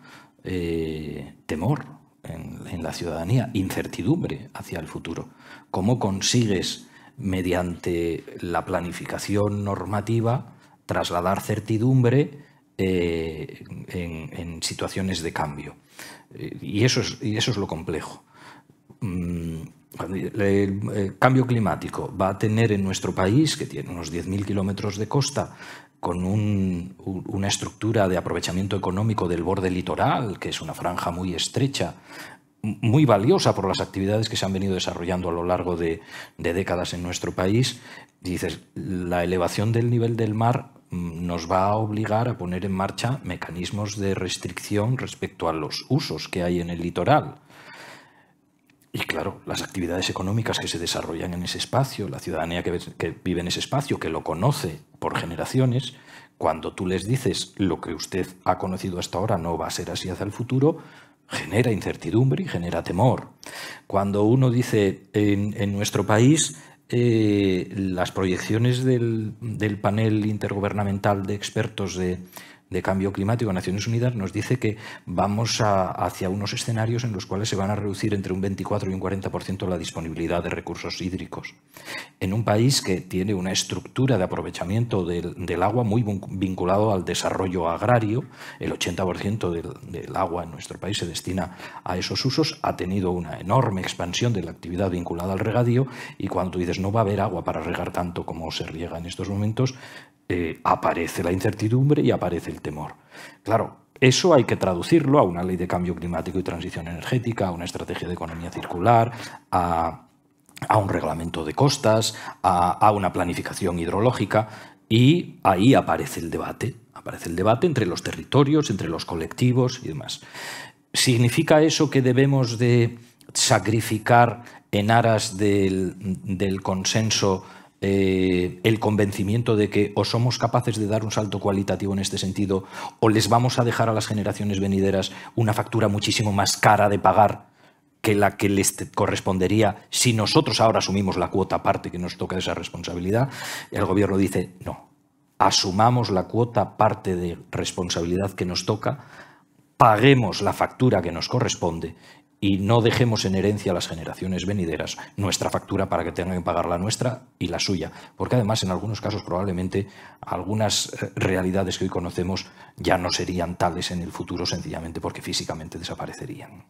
C: eh, temor en, la ciudadanía, incertidumbre hacia el futuro. ¿Cómo consigues, mediante la planificación normativa, trasladar certidumbre eh, en, situaciones de cambio? y eso es lo complejo. Mm, el cambio climático va a tener en nuestro país, que tiene unos 10.000 kilómetros de costa, con una estructura de aprovechamiento económico del borde litoral, que es una franja muy estrecha, muy valiosa por las actividades que se han venido desarrollando a lo largo de, de décadas en nuestro país, dices, la elevación del nivel del mar mm, nos va a obligar a poner en marcha mecanismos de restricción respecto a los usos que hay en el litoral y claro, las actividades económicas que se desarrollan en ese espacio, la ciudadanía que, vive en ese espacio, que lo conoce por generaciones, cuando tú les dices lo que usted ha conocido hasta ahora no va a ser así hacia el futuro, genera incertidumbre y genera temor. Cuando uno dice en, nuestro país eh, las proyecciones del, del panel intergubernamental de expertos de, de Cambio Climático de Naciones Unidas nos dice que vamos hacia unos escenarios en los cuales se van a reducir entre un 24 y un 40% la disponibilidad de recursos hídricos. En un país que tiene una estructura de aprovechamiento del, agua muy vinculado al desarrollo agrario, el 80% del, del agua en nuestro país se destina a esos usos, ha tenido una enorme expansión de la actividad vinculada al regadío y cuando tú dices no va a haber agua para regar tanto como se riega en estos momentos, eh, aparece la incertidumbre y aparece el temor. Claro, eso hay que traducirlo a una ley de cambio climático y transición energética, a una estrategia de economía circular, a, un reglamento de costas, a, una planificación hidrológica y ahí aparece el debate, aparece el debate entre los territorios, entre los colectivos y demás. ¿Significa eso que debemos de sacrificar en aras del consenso eh, el convencimiento de que o somos capaces de dar un salto cualitativo en este sentido o les vamos a dejar a las generaciones venideras una factura muchísimo más cara de pagar que la que les correspondería si nosotros ahora asumimos la cuota parte que nos toca de esa responsabilidad, el gobierno dice, no, asumamos la cuota parte de responsabilidad que nos toca, paguemos la factura que nos corresponde y no dejemos en herencia a las generaciones venideras nuestra factura para que tengan que pagar la nuestra y la suya, porque además en algunos casos probablemente algunas eh, realidades que hoy conocemos ya no serían tales en el futuro sencillamente porque físicamente desaparecerían.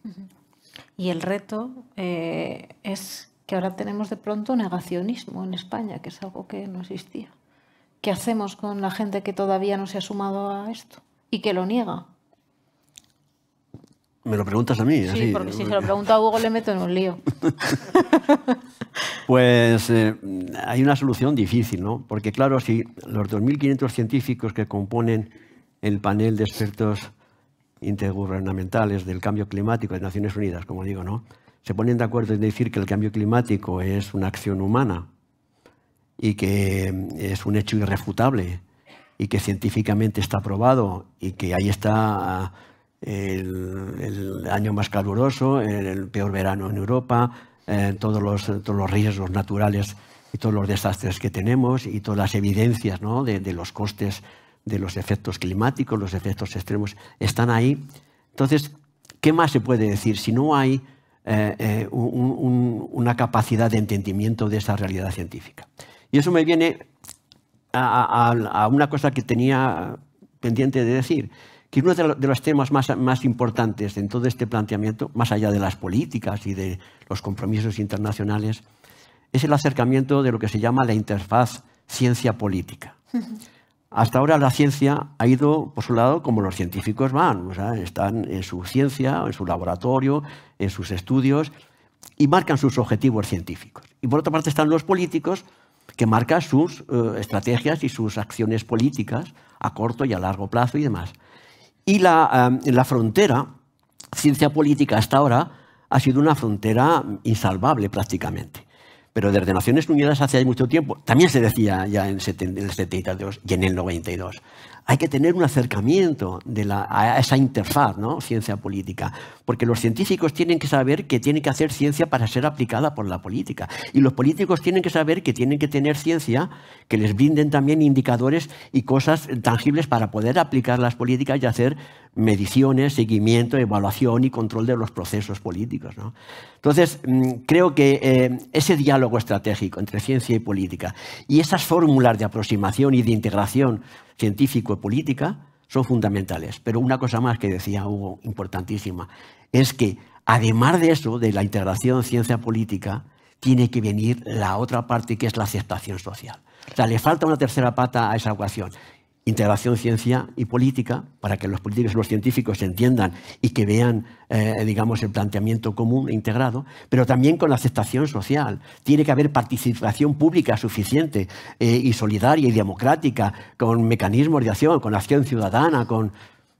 B: Y el reto eh, es que ahora tenemos de pronto negacionismo en España, que es algo que no existía. ¿Qué hacemos con la gente que todavía no se ha sumado a esto y que lo niega?
E: Me lo preguntas a mí. Sí, porque si se lo
B: pregunto a Hugo le meto en un lío.
E: pues eh, hay una solución difícil, ¿no? Porque claro, si los 2.500 científicos que componen el panel de expertos intergubernamentales del cambio climático de Naciones Unidas, como digo, ¿no? Se ponen de acuerdo en decir que el cambio climático es una acción humana y que eh, es un hecho irrefutable y que científicamente está probado y que ahí está el, año más caluroso, el, peor verano en Europa, eh, todos, los, todos los riesgos naturales y todos los desastres que tenemos y todas las evidencias de, los costes de los efectos climáticos, los efectos extremos, están ahí. Entonces, ¿qué más se puede decir si no hay eh, eh, una capacidad de entendimiento de esa realidad científica? Y eso me viene a una cosa que tenía pendiente de decir, que uno de los temas más, importantes en todo este planteamiento, más allá de las políticas y de los compromisos internacionales, es el acercamiento de lo que se llama la interfaz ciencia-política. Hasta ahora la ciencia ha ido por su lado como los científicos van, están en su ciencia, en su laboratorio, en sus estudios y marcan sus objetivos científicos. Y por otra parte están los políticos que marcan sus eh, estrategias y sus acciones políticas a corto y a largo plazo y demás. Y em, la, frontera, ciencia política hasta ahora, ha sido una frontera insalvable prácticamente. Pero desde Naciones Unidas hace mucho tiempo, también se decía ya en el 72 y en el 92, hay que tener un acercamiento de a esa interfaz, ¿no? ciencia política, porque los científicos tienen que saber que tienen que hacer ciencia para ser aplicada por la política, y los políticos tienen que saber que tienen que tener ciencia que les brinden también indicadores y cosas tangibles para poder aplicar las políticas y hacer mediciones, seguimiento, evaluación y control de los procesos políticos. ¿no? Entonces, mm, creo que eh, ese diálogo estratégico entre ciencia y política y esas fórmulas de aproximación y de integración científico-política son fundamentales. Pero una cosa más que decía Hugo, importantísima, es que además de eso, de la integración ciencia-política, tiene que venir la otra parte que es la aceptación social. O sea, le falta una tercera pata a esa ecuación integración ciencia y política, para que los políticos y los científicos se entiendan y que vean, eh, digamos, el planteamiento común e integrado, pero también con la aceptación social. Tiene que haber participación pública suficiente eh, y solidaria y democrática, con mecanismos de acción, con acción ciudadana, con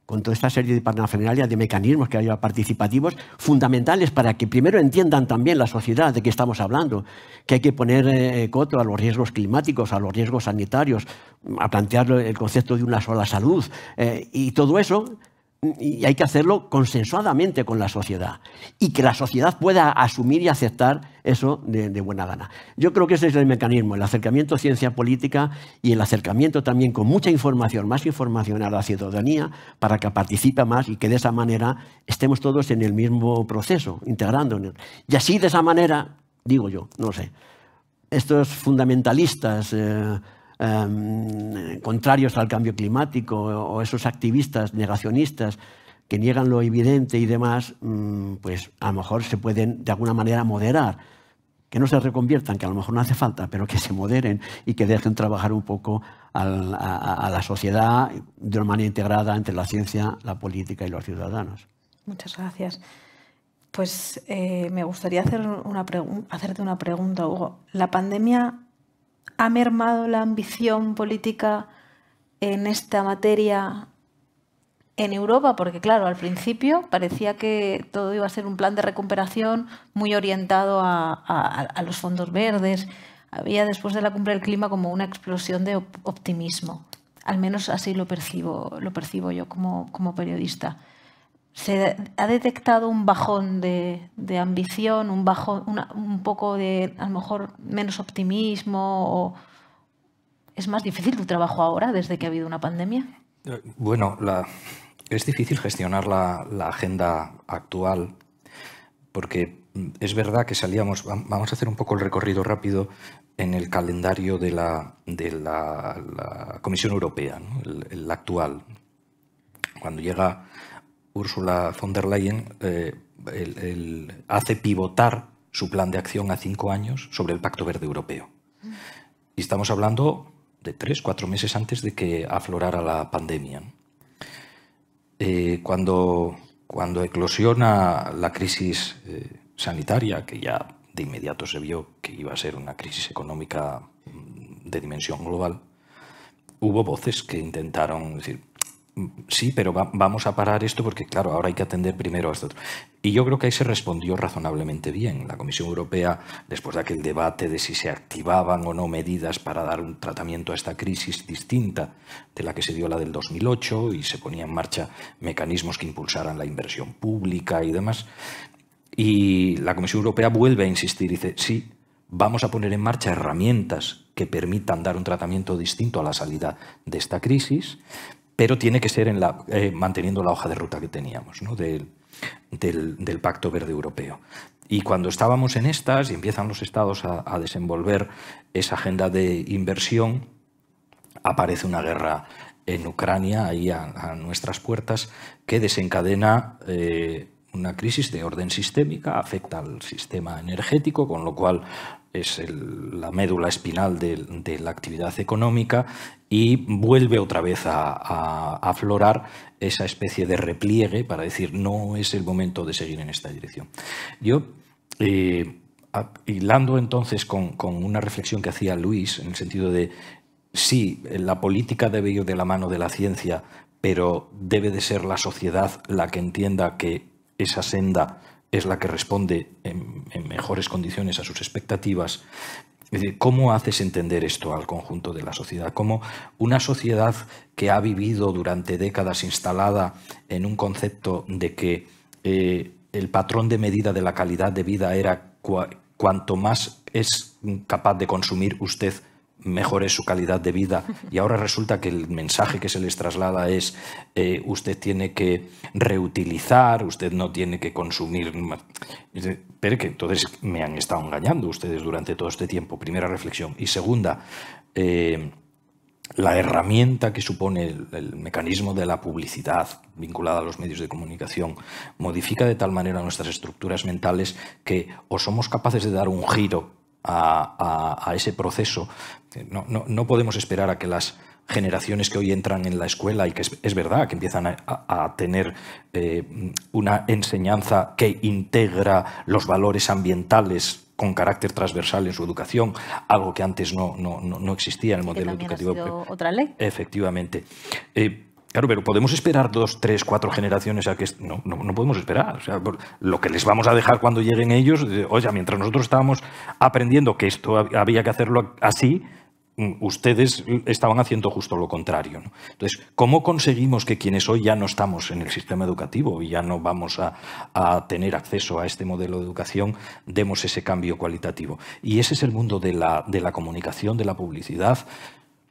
E: con toda esta serie de generales, de mecanismos que haya participativos, fundamentales para que primero entiendan también la sociedad de qué estamos hablando, que hay que poner eh, eh, coto a los riesgos climáticos, a los riesgos sanitarios, a plantear el concepto de una sola salud. Eh, y todo eso y hay que hacerlo consensuadamente con la sociedad y que la sociedad pueda asumir y aceptar eso de, buena gana. Yo creo que ese es el mecanismo, el acercamiento a ciencia política y el acercamiento también con mucha información, más información a la ciudadanía para que participe más y que de esa manera estemos todos en el mismo proceso, integrándonos. Y así de esa manera, digo yo, no sé, estos fundamentalistas... Eh, Em, contrarios al cambio climático o esos activistas negacionistas que niegan lo evidente y demás, mm, pues a lo mejor se pueden de alguna manera moderar. Que no se reconviertan, que a lo mejor no hace falta, pero que se moderen y que dejen trabajar un poco a, la sociedad de una manera integrada entre la ciencia, la política y los ciudadanos.
B: Muchas gracias. Pues eh, me gustaría hacer una hacerte una pregunta, Hugo. ¿La pandemia ¿Ha mermado la ambición política en esta materia en Europa? Porque claro, al principio parecía que todo iba a ser un plan de recuperación muy orientado a, los fondos verdes. Había después de la cumbre del clima como una explosión de optimismo. Al menos así lo percibo, lo percibo yo como periodista se ha detectado un bajón de, ambición, un, bajón, un poco de, a lo mejor, menos optimismo. ¿Es más difícil tu trabajo ahora desde que ha habido una pandemia?
C: Bueno, es difícil gestionar la, agenda actual porque es verdad que salíamos, vamos a hacer un poco el recorrido rápido en el calendario de la, de la Comisión Europea, el actual. Cuando llega Ursula von der Leyen eh, hace pivotar su plan de acción a cinco años sobre el Pacto Verde Europeo. Y estamos hablando de tres, cuatro meses antes de que aflorara la pandemia. Eh, cuando, cuando eclosiona la crisis eh, sanitaria, que ya de inmediato se vio que iba a ser una crisis económica mm, de dimensión global, hubo voces que intentaron decir, sí, pero vamos a parar esto porque, claro, ahora hay que atender primero a esto Y yo creo que ahí se respondió razonablemente bien. La Comisión Europea, después de aquel debate de si se activaban o no medidas para dar un tratamiento a esta crisis distinta de la que se dio la del 2008 y se ponían en marcha mecanismos que impulsaran la inversión pública y demás, y la Comisión Europea vuelve a insistir y dice, sí, vamos a poner en marcha herramientas que permitan dar un tratamiento distinto a la salida de esta crisis, pero tiene que ser eh, manteniendo la hoja de ruta que teníamos del, Pacto Verde Europeo. Y cuando estábamos en estas y empiezan los estados a, desenvolver esa agenda de inversión, aparece una guerra en Ucrania, ahí a, nuestras puertas, que desencadena eh, una crisis de orden sistémica, afecta al sistema energético, con lo cual es la médula espinal de, la actividad económica y vuelve otra vez a, aflorar esa especie de repliegue para decir no es el momento de seguir en esta dirección. Yo, eh, hilando entonces con, con una reflexión que hacía Luis, en el sentido de sí, la política debe ir de la mano de la ciencia, pero debe de ser la sociedad la que entienda que esa senda es la que responde en, mejores condiciones a sus expectativas. ¿cómo haces entender esto al conjunto de la sociedad? Como una sociedad que ha vivido durante décadas instalada en un concepto de que eh, el patrón de medida de la calidad de vida era cuanto más es capaz de consumir usted, mejore su calidad de vida. Y ahora resulta que el mensaje que se les traslada es eh, usted tiene que reutilizar, usted no tiene que consumir. Pero que entonces me han estado engañando ustedes durante todo este tiempo. Primera reflexión. Y segunda, eh, la herramienta que supone el, mecanismo de la publicidad vinculada a los medios de comunicación modifica de tal manera nuestras estructuras mentales que o somos capaces de dar un giro a, ese proceso. Eh, no, podemos esperar a que las generaciones que hoy entran en la escuela y que es, verdad que empiezan a, tener eh, una enseñanza que integra los valores ambientales con carácter transversal en su educación, algo que antes no, no, existía en el modelo educativo. otra ley. Efectivamente. Eh, Claro, pero ¿podemos esperar dos, tres, cuatro generaciones a que.? No, no, podemos esperar. lo que les vamos a dejar cuando lleguen ellos, oye, mientras nosotros estábamos aprendiendo que esto había que hacerlo así, mm, ustedes estaban haciendo justo lo contrario. Entonces, ¿cómo conseguimos que quienes hoy ya no estamos en el sistema educativo y ya no vamos a, tener acceso a este modelo de educación, demos ese cambio cualitativo? Y ese es el mundo de la, de la comunicación, de la publicidad,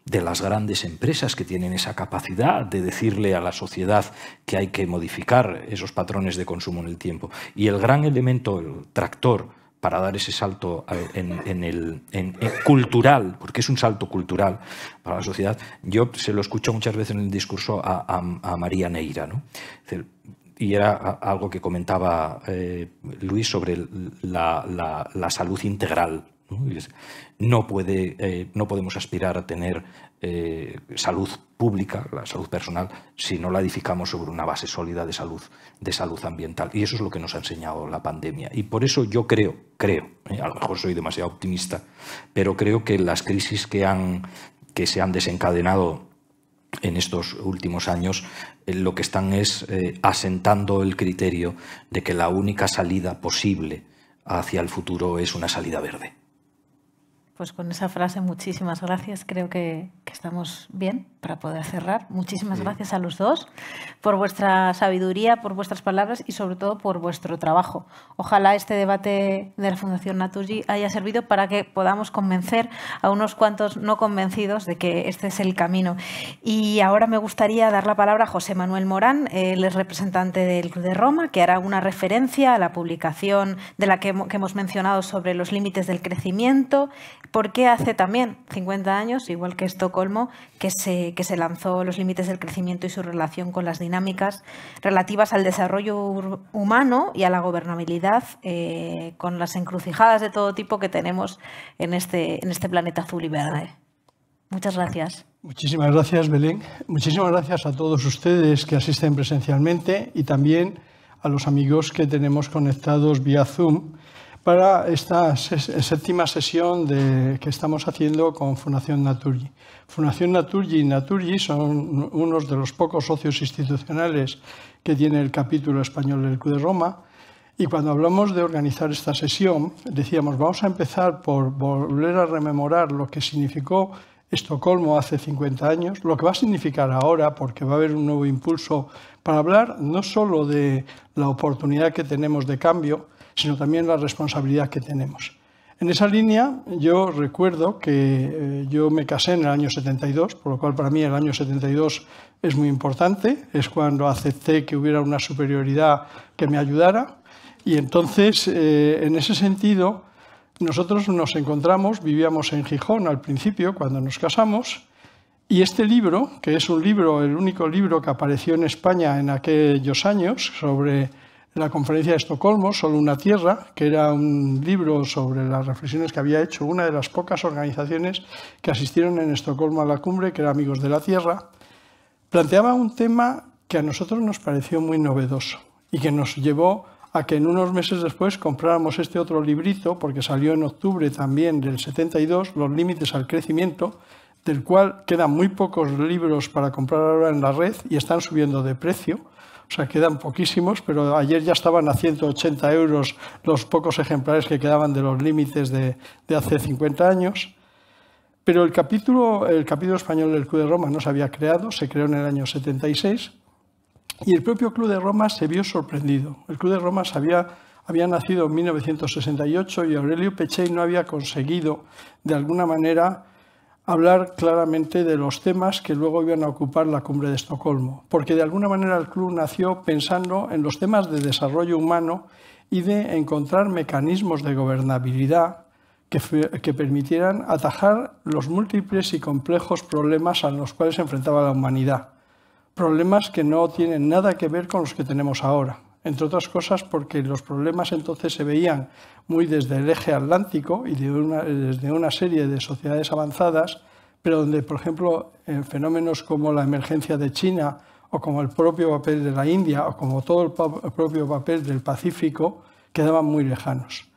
C: de las grandes empresas que tienen esa capacidad de decirle a la sociedad que hay que modificar esos patrones de consumo en el tiempo. Y el gran elemento, el tractor, para dar ese salto eh, en, el, cultural, porque es un salto cultural para la sociedad, yo se lo escucho muchas veces en el discurso a, María Neira. ¿no? y era algo que comentaba eh, Luis sobre la salud integral no, puede, eh, no podemos aspirar a tener eh, salud pública, la salud personal, si no la edificamos sobre una base sólida de salud, de salud ambiental. Y eso es lo que nos ha enseñado la pandemia. Y por eso yo creo, creo, eh, a lo mejor soy demasiado optimista, pero creo que las crisis que, han, que se han desencadenado en estos últimos años lo que están es asentando el criterio de que la única salida posible hacia el futuro es una salida verde.
B: Pues con esa frase, muchísimas gracias. Creo que, estamos bien para poder cerrar. Muchísimas gracias a los dos por vuestra sabiduría, por vuestras palabras y sobre todo por vuestro trabajo. Ojalá este debate de la Fundación Naturgy haya servido para que podamos convencer a unos cuantos no convencidos de que este es el camino. Y ahora me gustaría dar la palabra a José Manuel Morán, él es representante del Club de Roma, que hará una referencia a la publicación de la que hemos mencionado sobre los límites del crecimiento ¿Por qué hace también 50 años, igual que Estocolmo, que se, que se lanzó los límites del crecimiento y su relación con las dinámicas relativas al desarrollo humano y a la gobernabilidad, eh, con las encrucijadas de todo tipo que tenemos en este, en este planeta azul y verde? Muchas gracias.
D: Muchísimas gracias, Belén. Muchísimas gracias a todos ustedes que asisten presencialmente y también a los amigos que tenemos conectados vía Zoom para esta séptima sesión de, que estamos haciendo con Fundación Naturgy. Fundación Naturgy y Naturgy son unos de los pocos socios institucionales que tiene el capítulo español del Club de Roma. Y cuando hablamos de organizar esta sesión, decíamos, vamos a empezar por volver a rememorar lo que significó Estocolmo hace 50 años, lo que va a significar ahora, porque va a haber un nuevo impulso para hablar no solo de la oportunidad que tenemos de cambio, sino también la responsabilidad que tenemos. En esa línea yo recuerdo que eh, yo me casé en el año 72, por lo cual para mí el año 72 es muy importante, es cuando acepté que hubiera una superioridad que me ayudara y entonces eh, en ese sentido nosotros nos encontramos, vivíamos en Gijón al principio cuando nos casamos y este libro, que es un libro, el único libro que apareció en España en aquellos años sobre la conferencia de Estocolmo, Solo una tierra, que era un libro sobre las reflexiones que había hecho una de las pocas organizaciones que asistieron en Estocolmo a la cumbre, que era Amigos de la Tierra, planteaba un tema que a nosotros nos pareció muy novedoso y que nos llevó a que en unos meses después compráramos este otro librito, porque salió en octubre también del 72, Los límites al crecimiento, del cual quedan muy pocos libros para comprar ahora en la red y están subiendo de precio o sea, quedan poquísimos, pero ayer ya estaban a 180 euros los pocos ejemplares que quedaban de los límites de, hace 50 años. Pero el capítulo, el capítulo español del Club de Roma no se había creado, se creó en el año 76 y el propio Club de Roma se vio sorprendido. El Club de Roma había, había nacido en 1968 y Aurelio Pechey no había conseguido, de alguna manera, hablar claramente de los temas que luego iban a ocupar la cumbre de Estocolmo, porque de alguna manera el club nació pensando en los temas de desarrollo humano y de encontrar mecanismos de gobernabilidad que, permitieran atajar los múltiples y complejos problemas a los cuales se enfrentaba la humanidad, problemas que no tienen nada que ver con los que tenemos ahora entre otras cosas porque los problemas entonces se veían muy desde el eje atlántico y desde una serie de sociedades avanzadas, pero donde, por ejemplo, fenómenos como la emergencia de China o como el propio papel de la India o como todo el, propio papel del Pacífico quedaban muy lejanos.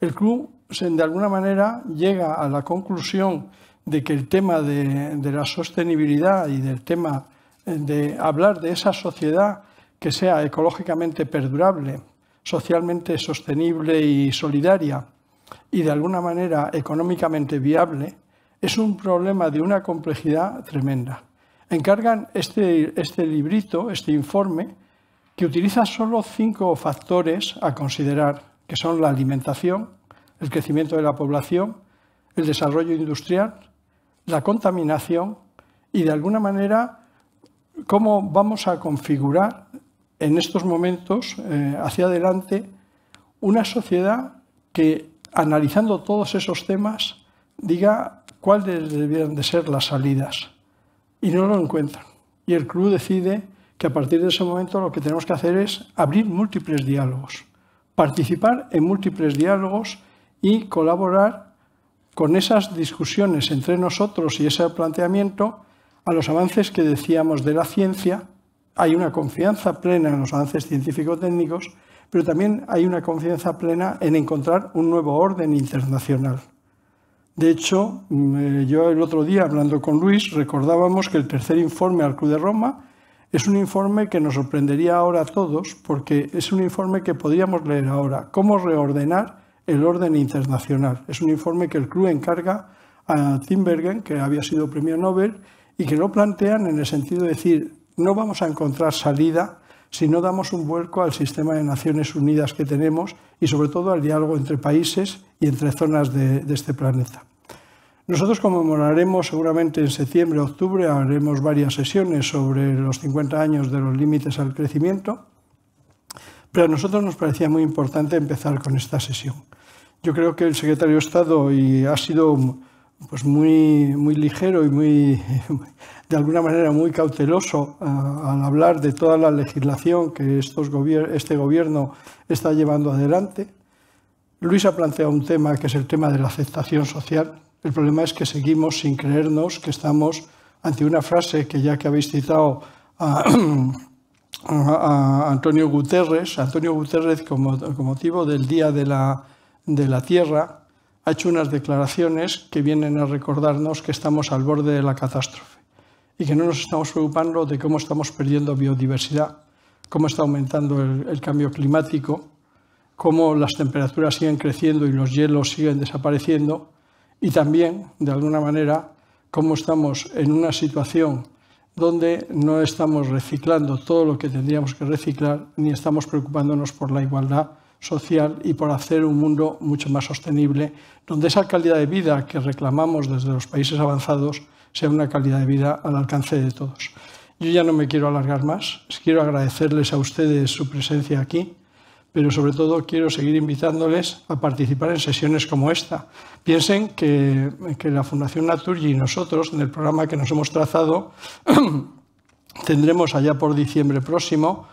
D: El club, de alguna manera, llega a la conclusión de que el tema de, de la sostenibilidad y del tema de hablar de esa sociedad que sea ecológicamente perdurable, socialmente sostenible y solidaria, y de alguna manera económicamente viable, es un problema de una complejidad tremenda. Encargan este, este librito, este informe, que utiliza solo cinco factores a considerar, que son la alimentación, el crecimiento de la población, el desarrollo industrial, la contaminación y, de alguna manera, cómo vamos a configurar en estos momentos eh, hacia adelante una sociedad que, analizando todos esos temas, diga cuáles debieran de ser las salidas. Y no lo encuentran. Y el club decide que a partir de ese momento lo que tenemos que hacer es abrir múltiples diálogos, participar en múltiples diálogos y colaborar con esas discusiones entre nosotros y ese planteamiento a los avances que decíamos de la ciencia hay una confianza plena en los avances científico-técnicos, pero también hay una confianza plena en encontrar un nuevo orden internacional. De hecho, mm, eh, yo el otro día, hablando con Luis, recordábamos que el tercer informe al Club de Roma es un informe que nos sorprendería ahora a todos, porque es un informe que podríamos leer ahora, cómo reordenar el orden internacional. Es un informe que el Club encarga a Timbergen, que había sido premio Nobel, y que lo plantean en el sentido de decir, no vamos a encontrar salida si no damos un vuelco al sistema de Naciones Unidas que tenemos y sobre todo al diálogo entre países y entre zonas de, este planeta. Nosotros conmemoraremos seguramente en septiembre, octubre, haremos varias sesiones sobre los 50 años de los límites al crecimiento, pero a nosotros nos parecía muy importante empezar con esta sesión. Yo creo que el secretario de Estado y ha sido pues muy, muy ligero y muy, de alguna manera muy cauteloso eh, al hablar de toda la legislación que estos este gobierno está llevando adelante. Luis ha planteado un tema que es el tema de la aceptación social. El problema es que seguimos sin creernos que estamos ante una frase que ya que habéis citado a, Antonio Guterres, Antonio Guterres como motivo del Día de la, de la Tierra, ha hecho unas declaraciones que vienen a recordarnos que estamos al borde de la catástrofe y que no nos estamos preocupando de cómo estamos perdiendo biodiversidad, cómo está aumentando el, cambio climático, cómo las temperaturas siguen creciendo y los hielos siguen desapareciendo y también, de alguna manera, cómo estamos en una situación donde no estamos reciclando todo lo que tendríamos que reciclar ni estamos preocupándonos por la igualdad social y por hacer un mundo mucho más sostenible, donde esa calidad de vida que reclamamos desde los países avanzados sea una calidad de vida al alcance de todos. Yo ya no me quiero alargar más, quiero agradecerles a ustedes su presencia aquí, pero sobre todo quiero seguir invitándoles a participar en sesiones como esta. Piensen que, la Fundación Naturgy y nosotros, en el programa que nos hemos trazado, tendremos allá por diciembre próximo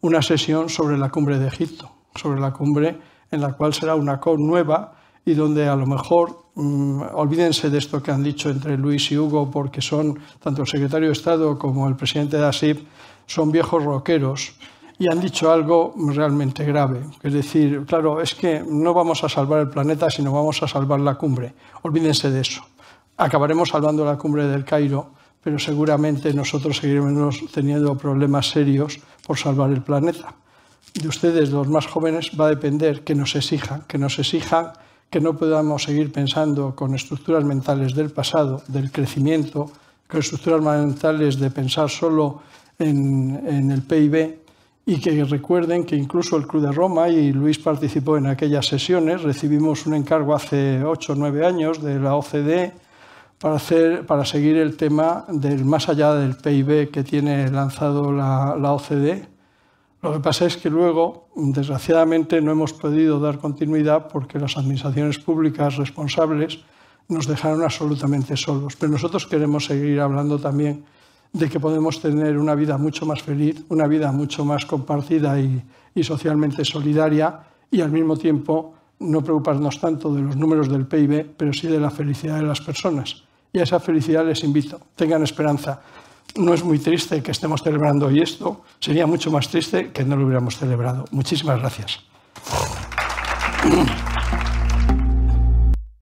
D: una sesión sobre la cumbre de Egipto sobre la cumbre, en la cual será una con nueva y donde a lo mejor mm, olvídense de esto que han dicho entre Luis y Hugo, porque son tanto el secretario de Estado como el presidente de ASIP, son viejos roqueros y han dicho algo realmente grave. Es decir, claro, es que no vamos a salvar el planeta, sino vamos a salvar la cumbre. Olvídense de eso. Acabaremos salvando la cumbre del Cairo, pero seguramente nosotros seguiremos teniendo problemas serios por salvar el planeta de ustedes, los más jóvenes, va a depender que nos exijan, que nos exijan que no podamos seguir pensando con estructuras mentales del pasado, del crecimiento, con estructuras mentales de pensar solo en, el PIB y que recuerden que incluso el Club de Roma, y Luis participó en aquellas sesiones, recibimos un encargo hace ocho o 9 años de la OCDE para, hacer, para seguir el tema del más allá del PIB que tiene lanzado la OCDE lo que pasa es que luego, desgraciadamente, no hemos podido dar continuidad porque las administraciones públicas responsables nos dejaron absolutamente solos. Pero nosotros queremos seguir hablando también de que podemos tener una vida mucho más feliz, una vida mucho más compartida y, socialmente solidaria y al mismo tiempo no preocuparnos tanto de los números del PIB, pero sí de la felicidad de las personas. Y a esa felicidad les invito. Tengan esperanza no es muy triste que estemos celebrando hoy esto, sería mucho más triste que no lo hubiéramos celebrado. Muchísimas gracias.